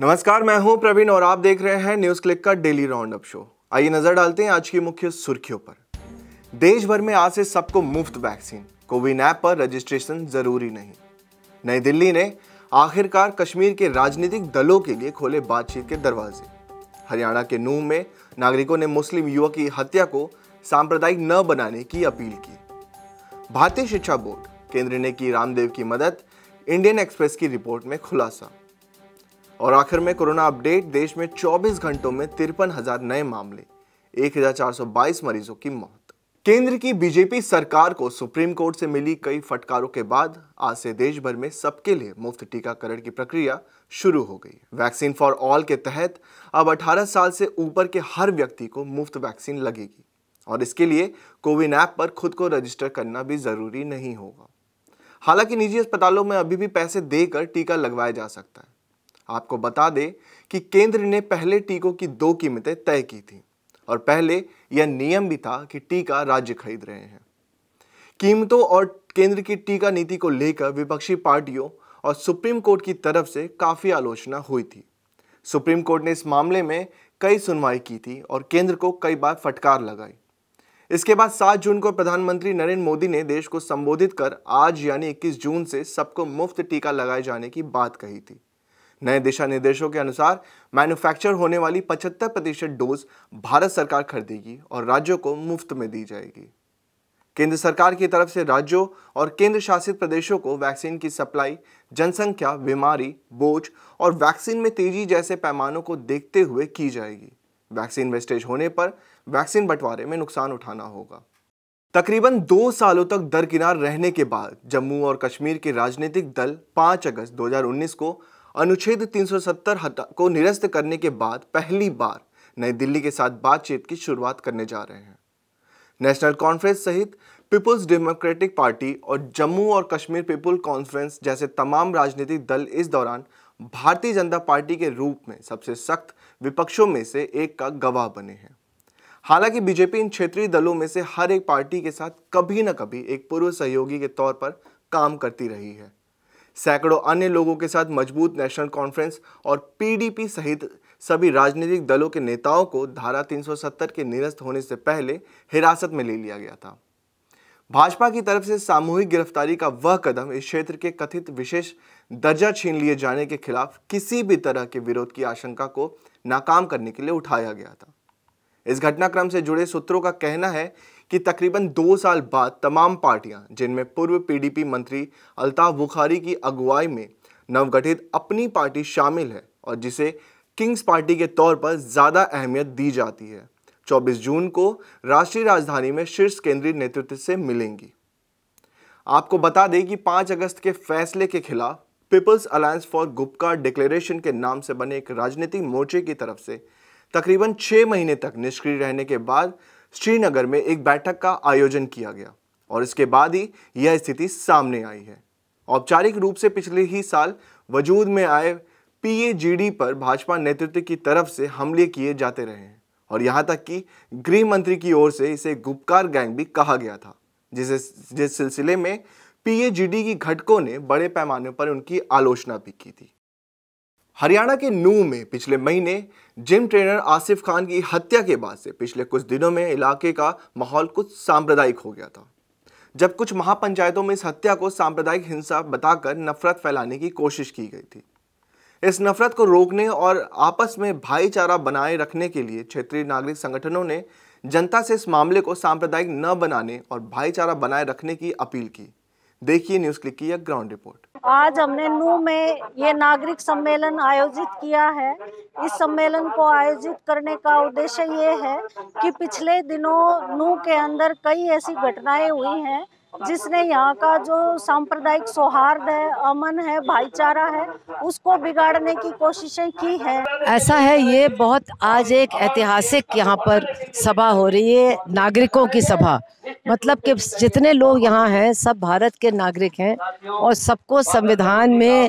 नमस्कार मैं हूं प्रवीण और आप देख रहे हैं न्यूज क्लिक का डेली राउंड अप शो आइए नजर डालते हैं आज की मुख्य सुर्खियों पर देश भर में आज से सबको मुफ्त वैक्सीन कोविन ऐप पर रजिस्ट्रेशन जरूरी नहीं नई दिल्ली ने आखिरकार कश्मीर के राजनीतिक दलों के लिए खोले बातचीत के दरवाजे हरियाणा के नूह में नागरिकों ने मुस्लिम युवक की हत्या को सांप्रदायिक न बनाने की अपील की भारतीय शिक्षा बोर्ड केंद्र ने की रामदेव की मदद इंडियन एक्सप्रेस की रिपोर्ट में खुलासा और आखिर में कोरोना अपडेट देश में 24 घंटों में तिरपन हजार नए मामले 1422 मरीजों की मौत केंद्र की बीजेपी सरकार को सुप्रीम कोर्ट से मिली कई फटकारों के बाद आज से देश भर में सबके लिए मुफ्त टीकाकरण की प्रक्रिया शुरू हो गई वैक्सीन फॉर ऑल के तहत अब 18 साल से ऊपर के हर व्यक्ति को मुफ्त वैक्सीन लगेगी और इसके लिए कोविन ऐप पर खुद को रजिस्टर करना भी जरूरी नहीं होगा हालांकि निजी अस्पतालों में अभी भी पैसे देकर टीका लगवाया जा सकता है आपको बता दें कि केंद्र ने पहले टीकों की दो कीमतें तय की थी और पहले यह नियम भी था कि टीका राज्य खरीद रहे हैं कीमतों और केंद्र की टीका नीति को लेकर विपक्षी पार्टियों और सुप्रीम कोर्ट की तरफ से काफ़ी आलोचना हुई थी सुप्रीम कोर्ट ने इस मामले में कई सुनवाई की थी और केंद्र को कई बार फटकार लगाई इसके बाद 7 जून को प्रधानमंत्री नरेंद्र मोदी ने देश को संबोधित कर आज यानी 21 जून से सबको मुफ्त टीका लगाए जाने की बात कही थी नए दिशा निर्देशों के अनुसार मैन्युफैक्चर होने वाली 75 प्रतिशत डोज भारत सरकार खरीदेगी और राज्यों को मुफ्त में दी जाएगी केंद्र सरकार की तरफ से राज्यों और केंद्र शासित प्रदेशों को वैक्सीन की सप्लाई जनसंख्या बीमारी बोझ और वैक्सीन में तेजी जैसे पैमानों को देखते हुए की जाएगी वैक्सीन वेस्टेज होने पर वैक्सीन बंटवारे में नुकसान उठाना होगा तकरीबन दो सालों तक दरकिनार रहने के बाद जम्मू और कश्मीर के राजनीतिक दल 5 अगस्त 2019 को अनुच्छेद 370 को निरस्त करने के बाद पहली बार नई दिल्ली के साथ बातचीत की शुरुआत करने जा रहे हैं नेशनल कॉन्फ्रेंस सहित पीपुल्स डेमोक्रेटिक पार्टी और जम्मू और कश्मीर पीपुल कॉन्फ्रेंस जैसे तमाम राजनीतिक दल इस दौरान भारतीय जनता पार्टी के रूप में सबसे सख्त विपक्षों में से एक का गवाह बने हैं हालांकि बीजेपी इन क्षेत्रीय दलों में से हर एक पार्टी के साथ कभी ना कभी एक पूर्व सहयोगी के तौर पर काम करती रही है सैकड़ों अन्य लोगों के साथ मजबूत नेशनल कॉन्फ्रेंस और पीडीपी सहित सभी राजनीतिक दलों के नेताओं को धारा 370 के निरस्त होने से पहले हिरासत में ले लिया गया था भाजपा की तरफ से सामूहिक गिरफ्तारी का वह कदम इस क्षेत्र के कथित विशेष दर्जा छीन लिए जाने के खिलाफ किसी भी तरह के विरोध की आशंका को नाकाम करने के लिए उठाया गया था इस घटनाक्रम से जुड़े सूत्रों का कहना है कि तकरीबन दो साल बाद तमाम पार्टियां जिनमें पूर्व पीडीपी मंत्री अल्ताफ बुखारी की अगुवाई में नवगठित अपनी पार्टी शामिल है और जिसे किंग्स पार्टी के तौर पर ज़्यादा अहमियत दी जाती है 24 जून को राष्ट्रीय राजधानी में शीर्ष केंद्रीय नेतृत्व से मिलेंगी आपको बता दें कि 5 अगस्त के फैसले के खिलाफ Peoples Alliance for Gupkar Declaration के नाम से बने एक राजनीतिक मोर्चे की तरफ से तकरीबन छः महीने तक निष्क्रिय रहने के बाद श्रीनगर में एक बैठक का आयोजन किया गया और इसके बाद ही यह स्थिति सामने आई है औपचारिक रूप से पिछले ही साल वजूद में आए पीएजीडी पर भाजपा नेतृत्व की तरफ से हमले किए जाते रहे हैं और यहाँ तक कि गृह मंत्री की ओर से इसे गुप्कार गैंग भी कहा गया था जिसे जिस सिलसिले में पीएजीडी की घटकों ने बड़े पैमाने पर उनकी आलोचना भी की थी हरियाणा के नू में पिछले महीने जिम ट्रेनर आसिफ खान की हत्या के बाद से पिछले कुछ दिनों में इलाके का माहौल कुछ सांप्रदायिक हो गया था जब कुछ महापंचायतों में इस हत्या को सांप्रदायिक हिंसा बताकर नफरत फैलाने की कोशिश की गई थी इस नफरत को रोकने और आपस में भाईचारा बनाए रखने के लिए क्षेत्रीय नागरिक संगठनों ने जनता से इस मामले को सांप्रदायिक न बनाने और भाईचारा बनाए रखने की अपील की देखिए न्यूज क्लिक की ग्राउंड रिपोर्ट आज हमने नू में ये नागरिक सम्मेलन आयोजित किया है इस सम्मेलन को आयोजित करने का उद्देश्य ये है कि पिछले दिनों नू के अंदर कई ऐसी घटनाएं हुई हैं जिसने यहाँ का जो सांप्रदायिक सौहार्द है अमन है भाईचारा है उसको बिगाड़ने की कोशिशें की हैं ऐसा है ये बहुत आज एक ऐतिहासिक यहाँ पर सभा हो रही है नागरिकों की सभा मतलब कि जितने लोग यहाँ हैं सब भारत के नागरिक हैं और सबको संविधान में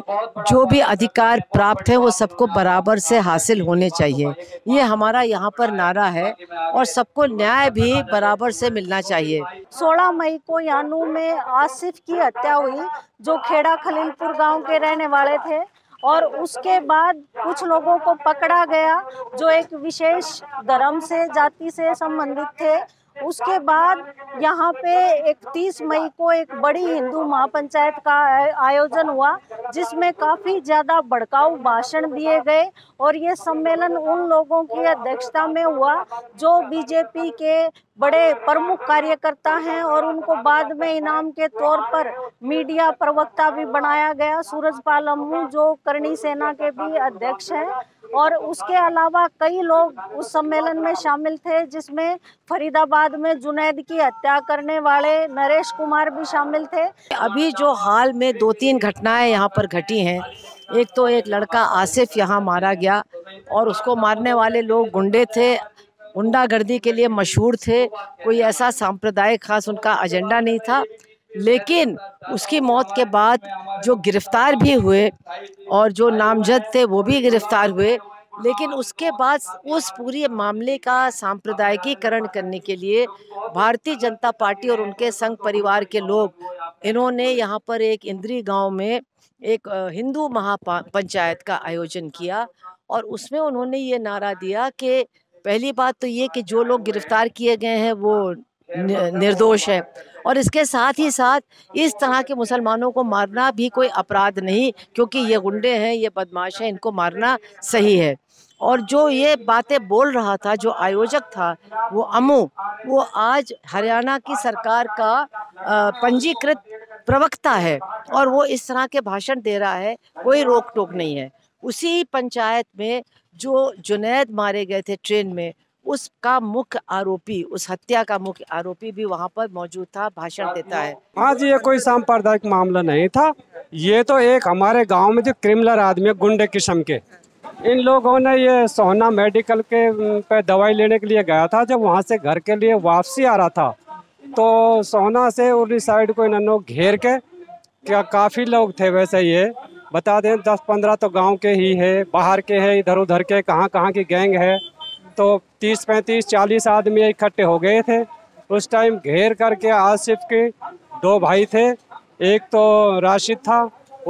जो भी अधिकार प्राप्त है वो सबको बराबर से हासिल होने चाहिए ये हमारा यहाँ पर नारा है और सबको न्याय भी बराबर से मिलना चाहिए 16 मई को यहाँ शुरू में आसिफ की हत्या हुई जो खेड़ा खलीलपुर गांव के रहने वाले थे और उसके बाद कुछ लोगों को पकड़ा गया जो एक विशेष धर्म से जाति से संबंधित थे उसके बाद यहाँ पे 31 मई को एक बड़ी हिंदू महापंचायत का आयोजन हुआ जिसमें काफ़ी ज़्यादा भड़काऊ भाषण दिए गए और ये सम्मेलन उन लोगों की अध्यक्षता में हुआ जो बीजेपी के बड़े प्रमुख कार्यकर्ता हैं और उनको बाद में इनाम के तौर पर मीडिया प्रवक्ता भी बनाया गया सूरजपाल अम्मू जो करणी सेना के भी अध्यक्ष हैं और उसके अलावा कई लोग उस सम्मेलन में शामिल थे जिसमें फरीदाबाद में जुनेद की हत्या करने वाले नरेश कुमार भी शामिल थे अभी जो हाल में दो तीन घटनाएं यहाँ पर घटी हैं एक तो एक लड़का आसिफ यहाँ मारा गया और उसको मारने वाले लोग गुंडे थे गुंडागर्दी के लिए मशहूर थे कोई ऐसा सांप्रदायिक खास उनका एजेंडा नहीं था लेकिन उसकी मौत के बाद जो गिरफ्तार भी हुए और जो नामजद थे वो भी गिरफ्तार हुए लेकिन उसके बाद उस पूरे मामले का सांप्रदायिकीकरण करने के लिए भारतीय जनता पार्टी और उनके संघ परिवार के लोग इन्होंने यहाँ पर एक इंद्री गांव में एक हिंदू महापंचायत का आयोजन किया और उसमें उन्होंने ये नारा दिया कि पहली बात तो ये कि जो लोग गिरफ्तार किए गए हैं वो निर्दोष है और इसके साथ ही साथ इस तरह के मुसलमानों को मारना भी कोई अपराध नहीं क्योंकि ये गुंडे हैं ये बदमाश हैं इनको मारना सही है और जो ये बातें बोल रहा था जो आयोजक था वो अमू वो आज हरियाणा की सरकार का पंजीकृत प्रवक्ता है और वो इस तरह के भाषण दे रहा है कोई रोक टोक नहीं है उसी पंचायत में जो जुनेद मारे गए थे ट्रेन में उसका मुख्य आरोपी उस हत्या का मुख्य आरोपी भी वहाँ पर मौजूद था भाषण देता है हाँ जी ये कोई सांप्रदायिक मामला नहीं था ये तो एक हमारे गाँव में जो क्रिमिनल आदमी गुंडे किस्म के इन लोगों ने ये सोहना मेडिकल के पे दवाई लेने के लिए गया था जब वहाँ से घर के लिए वापसी आ रहा था तो सोहना से उर्ली साइड को इन्होंने घेर के क्या काफ़ी लोग थे वैसे ये बता दें दस पंद्रह तो गांव के ही है बाहर के हैं इधर उधर के कहाँ कहाँ की गैंग है तो तीस पैंतीस चालीस आदमी इकट्ठे हो गए थे उस टाइम घेर करके आसिफ के दो भाई थे एक तो राशिद था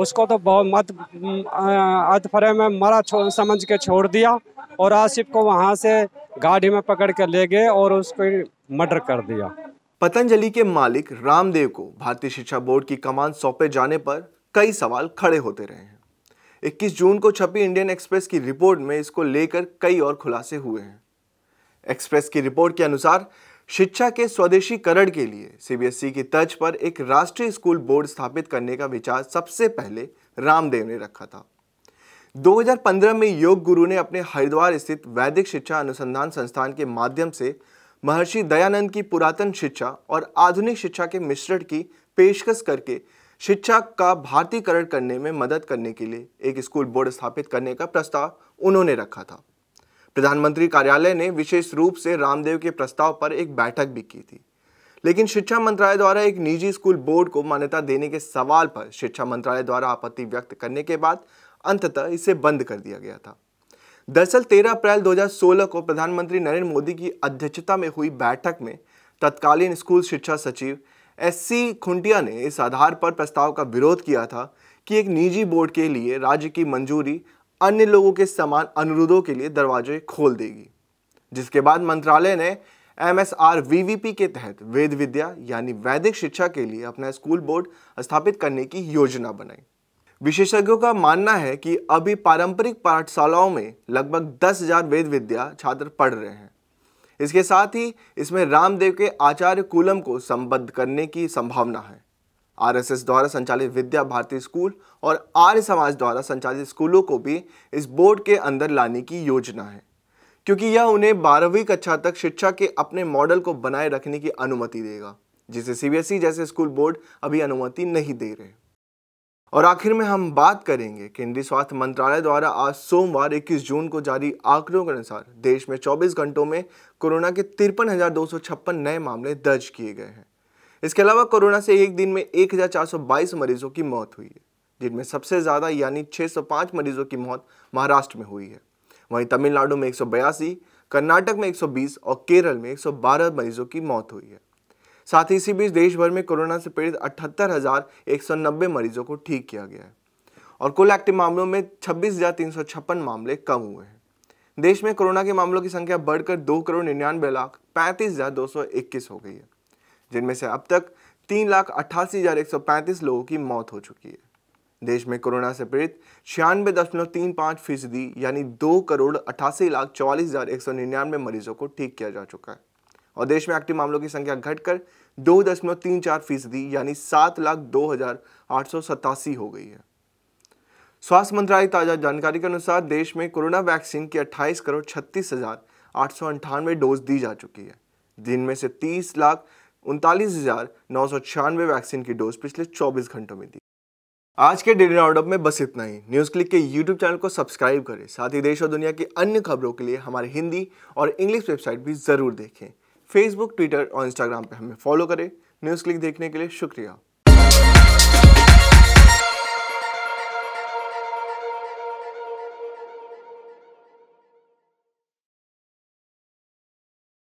उसको तो बहुत मत अतफरे में मरा समझ के छोड़ दिया और आसिफ को वहाँ से गाड़ी में पकड़ के ले गए और उसको मर्डर कर दिया पतंजलि के मालिक रामदेव को भारतीय शिक्षा बोर्ड की कमान सौंपे जाने पर कई सवाल खड़े होते रहे हैं 21 जून को छपी इंडियन एक्सप्रेस की रिपोर्ट में इसको लेकर कई और खुलासे हुए हैं एक्सप्रेस की रिपोर्ट के अनुसार शिक्षा के स्वदेशीकरण के लिए सीबीएसई की तर्ज पर एक राष्ट्रीय स्कूल बोर्ड स्थापित करने का विचार सबसे पहले रामदेव ने रखा था 2015 में योग गुरु ने अपने हरिद्वार स्थित वैदिक शिक्षा अनुसंधान संस्थान के माध्यम से महर्षि दयानंद की पुरातन शिक्षा और आधुनिक शिक्षा के मिश्रण की पेशकश करके शिक्षा का भारतीयकरण करने में मदद करने के लिए एक स्कूल बोर्ड स्थापित करने का प्रस्ताव उन्होंने रखा था प्रधानमंत्री कार्यालय ने विशेष रूप से रामदेव के प्रस्ताव पर एक बैठक भी की थी लेकिन शिक्षा मंत्रालय द्वारा एक निजी स्कूल बोर्ड को मान्यता देने के सवाल पर शिक्षा मंत्रालय द्वारा आपत्ति व्यक्त करने के बाद अंततः इसे बंद कर दिया गया था दरअसल 13 अप्रैल 2016 को प्रधानमंत्री नरेंद्र मोदी की अध्यक्षता में हुई बैठक में तत्कालीन स्कूल शिक्षा सचिव एससी खुंटिया ने इस आधार पर प्रस्ताव का विरोध किया था कि एक निजी बोर्ड के लिए राज्य की मंजूरी अन्य लोगों के समान अनुरोधों के लिए दरवाजे खोल देगी जिसके बाद मंत्रालय ने M S R V V P के तहत वेद विद्या यानी वैदिक शिक्षा के लिए अपना स्कूल बोर्ड स्थापित करने की योजना बनाई विशेषज्ञों का मानना है कि अभी पारंपरिक पाठशालाओं में लगभग दस हजार वेद विद्या छात्र पढ़ रहे हैं इसके साथ ही इसमें रामदेव के आचार्य कुलम को संबद्ध करने की संभावना है आरएसएस द्वारा संचालित विद्या भारती स्कूल और आर्य समाज द्वारा संचालित स्कूलों को भी इस बोर्ड के अंदर लाने की योजना है क्योंकि यह उन्हें बारहवीं कक्षा तक शिक्षा के अपने मॉडल को बनाए रखने की अनुमति देगा जिसे सीबीएसई जैसे स्कूल बोर्ड अभी अनुमति नहीं दे रहे और आखिर में हम बात करेंगे केंद्रीय स्वास्थ्य मंत्रालय द्वारा आज सोमवार 21 जून को जारी आंकड़ों के अनुसार देश में 24 घंटों में कोरोना के तिरपन नए मामले दर्ज किए गए हैं इसके अलावा कोरोना से एक दिन में 1422 मरीजों की मौत हुई है जिनमें सबसे ज़्यादा यानी 605 मरीजों की मौत महाराष्ट्र में हुई है वहीं तमिलनाडु में एक कर्नाटक में एक और केरल में एक मरीजों की मौत हुई है साथ ही इसी बीच देश भर में कोरोना से पीड़ित अठहत्तर मरीजों को ठीक किया गया है और कुल एक्टिव मामलों में छब्बीस मामले कम हुए हैं देश में कोरोना के मामलों की संख्या बढ़कर दो करोड़ निन्यानवे लाख पैंतीस हजार दो सौ इक्कीस हो गई है जिनमें से अब तक तीन लाख अट्ठासी हजार एक सौ पैंतीस लोगों की मौत हो चुकी है देश में कोरोना से पीड़ित छियानवे दशमलव तीन पाँच फीसदी यानी दो करोड़ अट्ठासी लाख चौवालीस हजार एक सौ निन्यानवे मरीजों को ठीक किया जा चुका है और देश में एक्टिव मामलों की संख्या घटकर दो दशमलव तीन चार फीसदी यानी सात लाख दो हजार आठ सौ सतासी हो गई है स्वास्थ्य मंत्रालय ताज़ा जानकारी के अनुसार देश में कोरोना वैक्सीन की 28 करोड़ छत्तीस हजार आठ सौ अंठानवे डोज दी जा चुकी है जिनमें से तीस लाख उनतालीस हजार नौ सौ छियानवे वैक्सीन की डोज पिछले चौबीस घंटों में दी आज के डेली राउंडअप में बस इतना ही न्यूज़ क्लिक के यूट्यूब चैनल को सब्सक्राइब करें साथ ही देश और दुनिया की अन्य खबरों के लिए हमारे हिंदी और इंग्लिश वेबसाइट भी ज़रूर देखें फेसबुक ट्विटर और इंस्टाग्राम पर हमें फॉलो करें न्यूज़ क्लिक देखने के लिए शुक्रिया